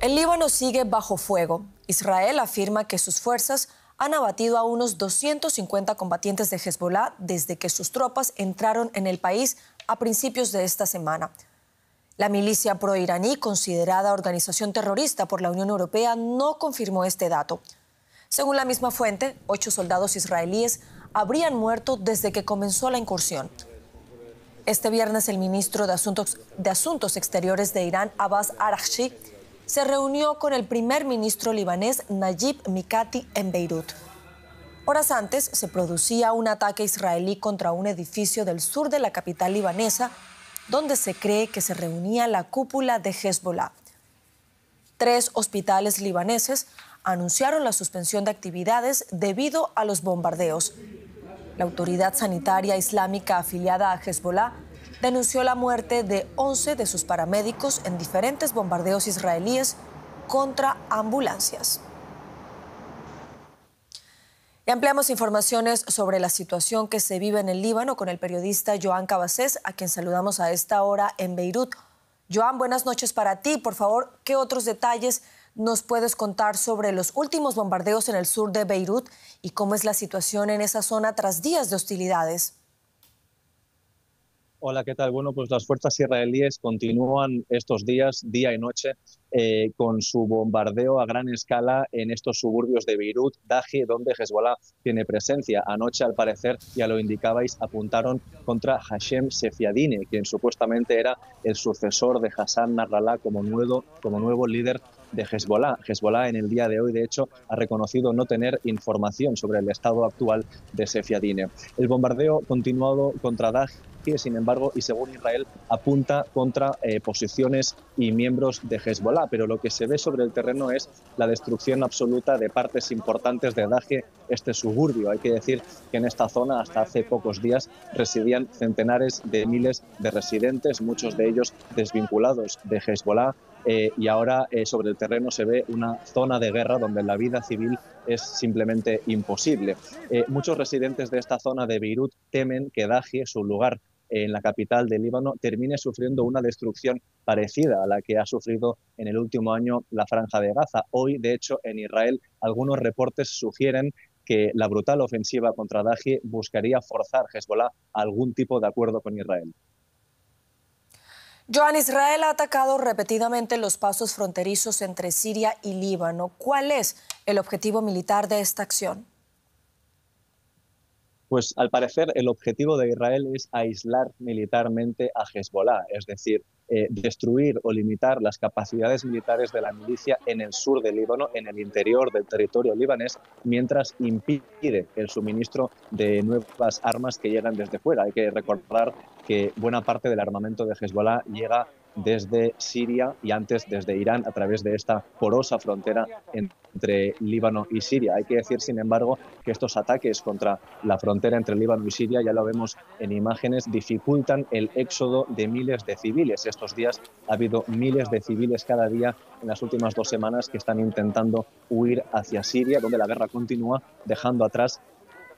El Líbano sigue bajo fuego. Israel afirma que sus fuerzas han abatido a unos 250 combatientes de Hezbollah desde que sus tropas entraron en el país a principios de esta semana. La milicia proiraní, considerada organización terrorista por la Unión Europea, no confirmó este dato. Según la misma fuente, ocho soldados israelíes habrían muerto desde que comenzó la incursión. Este viernes, el ministro de Asuntos, Exteriores de Irán, Abbas Araghchi, se reunió con el primer ministro libanés Najib Mikati en Beirut. Horas antes se producía un ataque israelí contra un edificio del sur de la capital libanesa, donde se cree que se reunía la cúpula de Hezbollah. Tres hospitales libaneses anunciaron la suspensión de actividades debido a los bombardeos. La autoridad sanitaria islámica afiliada a Hezbollah denunció la muerte de 11 de sus paramédicos en diferentes bombardeos israelíes contra ambulancias. Y ampliamos informaciones sobre la situación que se vive en el Líbano con el periodista Joan Cabacés, a quien saludamos a esta hora en Beirut. Joan, buenas noches para ti. Por favor, ¿qué otros detalles nos puedes contar sobre los últimos bombardeos en el sur de Beirut y cómo es la situación en esa zona tras días de hostilidades? Hola, ¿qué tal? Bueno, pues las fuerzas israelíes continúan estos días, día y noche, eh, con su bombardeo a gran escala en estos suburbios de Beirut, Daji, donde Hezbollah tiene presencia. Anoche, al parecer, ya lo indicabais, apuntaron contra Hashem Sefiadine, quien supuestamente era el sucesor de Hassan Narralá como nuevo, como nuevo líder de Hezbollah. Hezbollah en el día de hoy, de hecho, ha reconocido no tener información sobre el estado actual de Sefiadine. El bombardeo continuado contra ...que sin embargo, y según Israel, apunta contra eh, posiciones y miembros de Hezbollah. Pero lo que se ve sobre el terreno es la destrucción absoluta de partes importantes de Daje, este suburbio. Hay que decir que en esta zona, hasta hace pocos días, residían centenares de miles de residentes, muchos de ellos desvinculados de Hezbollah, eh, y ahora eh, sobre el terreno se ve una zona de guerra donde la vida civil es simplemente imposible. Eh, muchos residentes de esta zona de Beirut temen que Daji, su lugar en la capital del Líbano, termine sufriendo una destrucción parecida a la que ha sufrido en el último año la franja de Gaza. Hoy, de hecho, en Israel algunos reportes sugieren que la brutal ofensiva contra Daji buscaría forzar Hezbollah a algún tipo de acuerdo con Israel. Joan Israel ha atacado repetidamente los pasos fronterizos entre Siria y Líbano. ¿Cuál es el objetivo militar de esta acción? Pues al parecer el objetivo de Israel es aislar militarmente a Hezbollah, es decir, eh, destruir o limitar las capacidades militares de la milicia en el sur del Líbano, en el interior del territorio libanés, mientras impide el suministro de nuevas armas que llegan desde fuera. Hay que recordar que buena parte del armamento de Hezbollah llega desde Siria y antes desde Irán a través de esta porosa frontera entre Líbano y Siria. Hay que decir, sin embargo, que estos ataques contra la frontera entre Líbano y Siria, ya lo vemos en imágenes, dificultan el éxodo de miles de civiles. Estos días ha habido miles de civiles cada día en las últimas dos semanas que están intentando huir hacia Siria, donde la guerra continúa, dejando atrás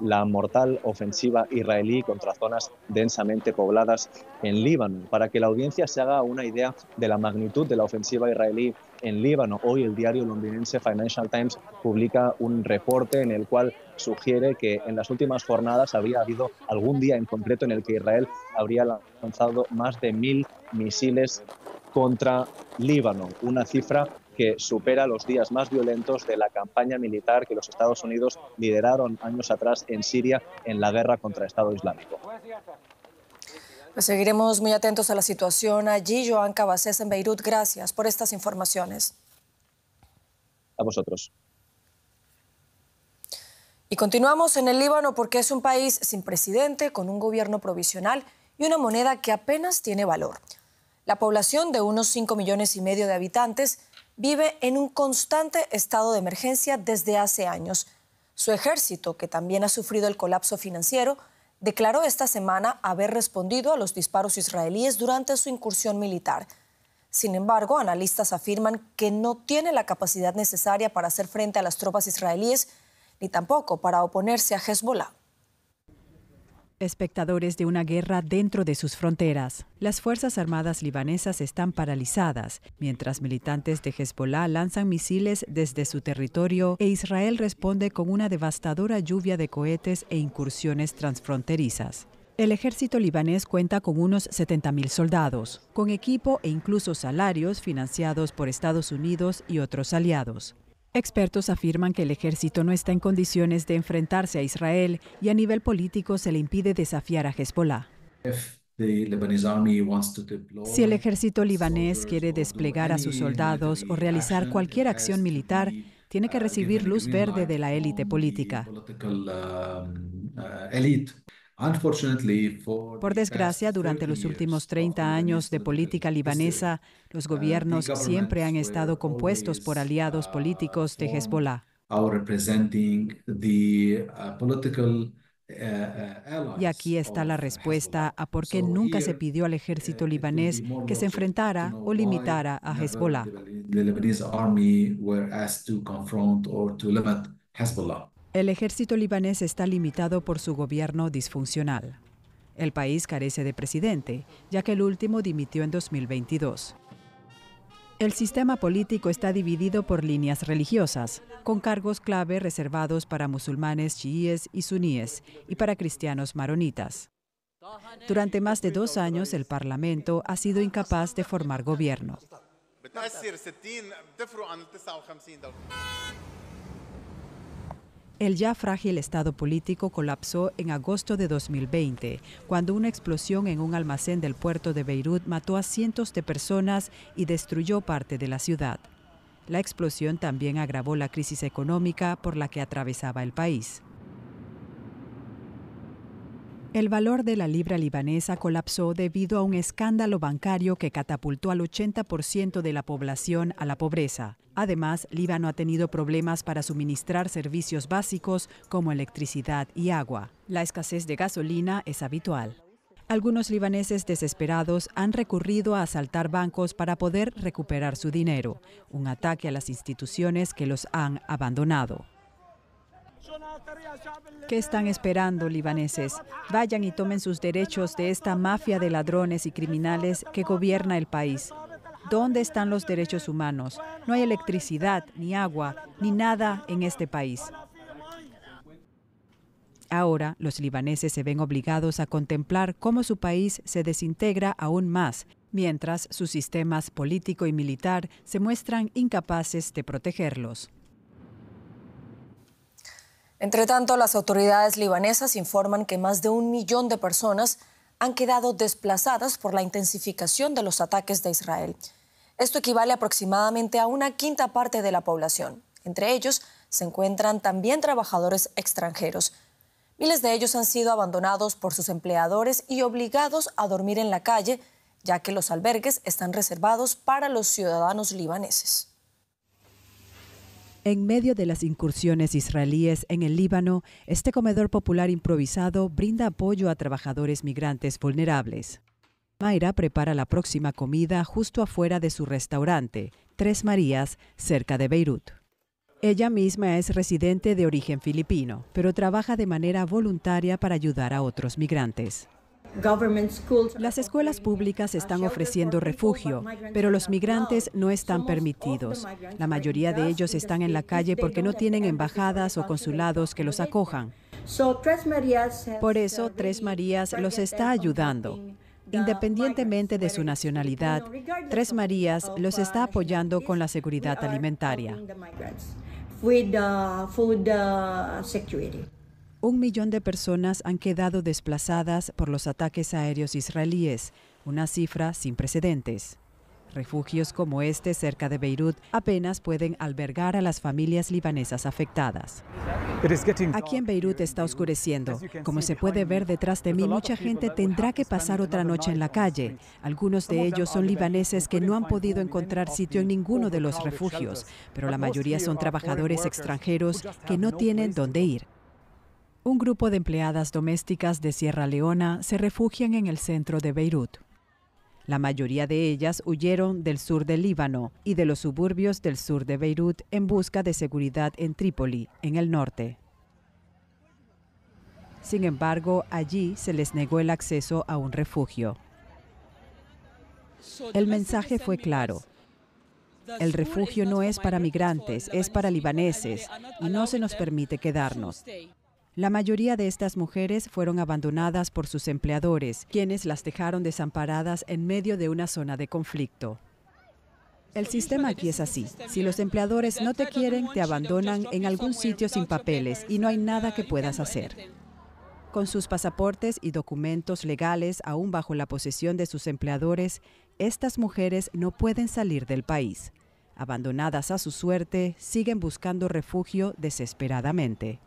la mortal ofensiva israelí contra zonas densamente pobladas en Líbano. Para que la audiencia se haga una idea de la magnitud de la ofensiva israelí en Líbano, hoy el diario londinense Financial Times publica un reporte en el cual sugiere que en las últimas jornadas había habido algún día en concreto en el que Israel habría lanzado más de mil misiles contra Líbano, una cifra que supera los días más violentos de la campaña militar que los Estados Unidos lideraron años atrás en Siria en la guerra contra el Estado Islámico. Pues seguiremos muy atentos a la situación allí. Joan Cabacés en Beirut, gracias por estas informaciones. A vosotros. Y continuamos en el Líbano porque es un país sin presidente, con un gobierno provisional y una moneda que apenas tiene valor. La población de unos 5 millones y medio de habitantes vive en un constante estado de emergencia desde hace años. Su ejército, que también ha sufrido el colapso financiero, declaró esta semana haber respondido a los disparos israelíes durante su incursión militar. Sin embargo, analistas afirman que no tiene la capacidad necesaria para hacer frente a las tropas israelíes ni tampoco para oponerse a Hezbollah espectadores de una guerra dentro de sus fronteras. Las Fuerzas Armadas libanesas están paralizadas, mientras militantes de Hezbollah lanzan misiles desde su territorio e Israel responde con una devastadora lluvia de cohetes e incursiones transfronterizas. El ejército libanés cuenta con unos 70.000 soldados, con equipo e incluso salarios financiados por Estados Unidos y otros aliados. Expertos afirman que el ejército no está en condiciones de enfrentarse a Israel y a nivel político se le impide desafiar a Hezbollah. Si el ejército libanés quiere desplegar a sus soldados o realizar cualquier acción militar, tiene que uh, recibir luz verde de la élite política. Por desgracia, durante los últimos 30 años de política libanesa, los uh, gobiernos siempre han estado compuestos por aliados uh, políticos de Hezbollah. Uh, y aquí está la respuesta a por qué nunca se pidió al ejército libanés que se enfrentara o limitara a Hezbollah. El ejército libanés está limitado por su gobierno disfuncional. El país carece de presidente, ya que el último dimitió en 2022. El sistema político está dividido por líneas religiosas, con cargos clave reservados para musulmanes chiíes y suníes y para cristianos maronitas. Durante más de dos años el Parlamento ha sido incapaz de formar gobierno. El ya frágil estado político colapsó en agosto de 2020, cuando una explosión en un almacén del puerto de Beirut mató a cientos de personas y destruyó parte de la ciudad. La explosión también agravó la crisis económica por la que atravesaba el país. El valor de la libra libanesa colapsó debido a un escándalo bancario que catapultó al 80% de la población a la pobreza. Además, Líbano ha tenido problemas para suministrar servicios básicos como electricidad y agua. La escasez de gasolina es habitual. Algunos libaneses desesperados han recurrido a asaltar bancos para poder recuperar su dinero, un ataque a las instituciones que los han abandonado. ¿Qué están esperando, libaneses? Vayan y tomen sus derechos de esta mafia de ladrones y criminales que gobierna el país. ¿Dónde están los derechos humanos? No hay electricidad, ni agua, ni nada en este país. Ahora los libaneses se ven obligados a contemplar cómo su país se desintegra aún más, mientras sus sistemas político y militar se muestran incapaces de protegerlos. Entre tanto, las autoridades libanesas informan que más de un millón de personas han quedado desplazadas por la intensificación de los ataques de Israel. Esto equivale aproximadamente a una quinta parte de la población. Entre ellos se encuentran también trabajadores extranjeros. Miles de ellos han sido abandonados por sus empleadores y obligados a dormir en la calle, ya que los albergues están reservados para los ciudadanos libaneses. En medio de las incursiones israelíes en el Líbano, este comedor popular improvisado brinda apoyo a trabajadores migrantes vulnerables. Mayra prepara la próxima comida justo afuera de su restaurante, Tres Marías, cerca de Beirut. Ella misma es residente de origen filipino, pero trabaja de manera voluntaria para ayudar a otros migrantes. Las escuelas públicas están ofreciendo refugio, pero los migrantes no están permitidos. La mayoría de ellos están en la calle porque no tienen embajadas o consulados que los acojan. Por eso, Tres Marías uh, los está ayudando. Uh, Independientemente de su nacionalidad, Tres Marías los uh, está apoyando con la seguridad alimentaria un millón de personas han quedado desplazadas por los ataques aéreos israelíes, una cifra sin precedentes. Refugios como este cerca de Beirut apenas pueden albergar a las familias libanesas afectadas. Aquí en Beirut está oscureciendo. Como se puede ver detrás de mí, mucha gente tendrá que pasar otra noche en la calle. Algunos de ellos son libaneses que no han podido encontrar sitio en ninguno de los refugios, pero la mayoría son trabajadores extranjeros que no tienen dónde ir un grupo de empleadas domésticas de Sierra Leona se refugian en el centro de Beirut. La mayoría de ellas huyeron del sur del Líbano y de los suburbios del sur de Beirut en busca de seguridad en Trípoli, en el norte. Sin embargo, allí se les negó el acceso a un refugio. El mensaje fue claro. El refugio no es para migrantes, es para libaneses y no se nos permite quedarnos. La mayoría de estas mujeres fueron abandonadas por sus empleadores, quienes las dejaron desamparadas en medio de una zona de conflicto. El sistema aquí es así. Si los empleadores no te quieren, te abandonan en algún sitio sin papeles y no hay nada que puedas hacer. Con sus pasaportes y documentos legales aún bajo la posesión de sus empleadores, estas mujeres no pueden salir del país. Abandonadas a su suerte, siguen buscando refugio desesperadamente.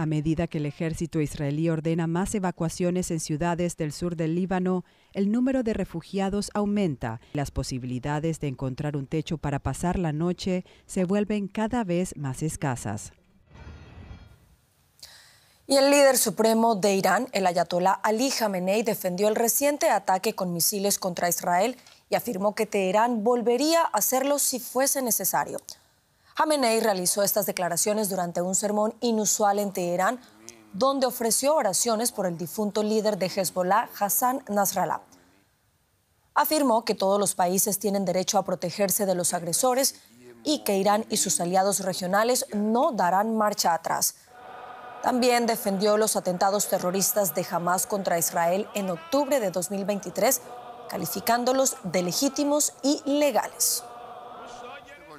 A medida que el ejército israelí ordena más evacuaciones en ciudades del sur del Líbano, el número de refugiados aumenta. Las posibilidades de encontrar un techo para pasar la noche se vuelven cada vez más escasas. Y el líder supremo de Irán, el ayatolá Ali Khamenei, defendió el reciente ataque con misiles contra Israel y afirmó que Teherán volvería a hacerlo si fuese necesario. Jamenei realizó estas declaraciones durante un sermón inusual en Teherán, donde ofreció oraciones por el difunto líder de Hezbollah, Hassan Nasrallah. Afirmó que todos los países tienen derecho a protegerse de los agresores y que Irán y sus aliados regionales no darán marcha atrás. También defendió los atentados terroristas de Hamas contra Israel en octubre de 2023, calificándolos de legítimos y legales.